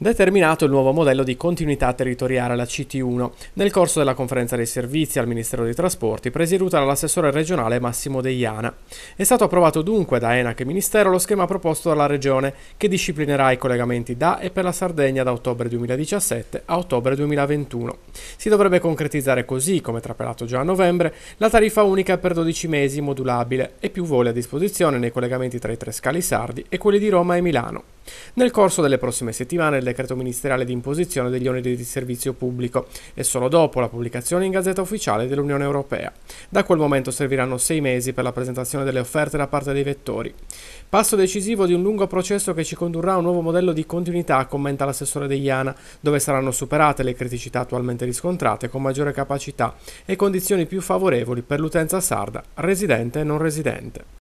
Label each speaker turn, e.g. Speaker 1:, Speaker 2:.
Speaker 1: Determinato il nuovo modello di continuità territoriale alla CT1, nel corso della conferenza dei servizi al Ministero dei Trasporti presieduta dall'assessore regionale Massimo Deiana. È stato approvato dunque da ENAC e Ministero lo schema proposto dalla Regione che disciplinerà i collegamenti da e per la Sardegna da ottobre 2017 a ottobre 2021. Si dovrebbe concretizzare così, come trapelato già a novembre, la tariffa unica per 12 mesi modulabile e più voli a disposizione nei collegamenti tra i tre scali sardi e quelli di Roma e Milano. Nel corso delle prossime settimane il decreto ministeriale di imposizione degli oneri di servizio pubblico e solo dopo la pubblicazione in Gazzetta Ufficiale dell'Unione Europea. Da quel momento serviranno sei mesi per la presentazione delle offerte da parte dei vettori. Passo decisivo di un lungo processo che ci condurrà a un nuovo modello di continuità, commenta l'assessore Degliana, dove saranno superate le criticità attualmente riscontrate con maggiore capacità e condizioni più favorevoli per l'utenza sarda, residente e non residente.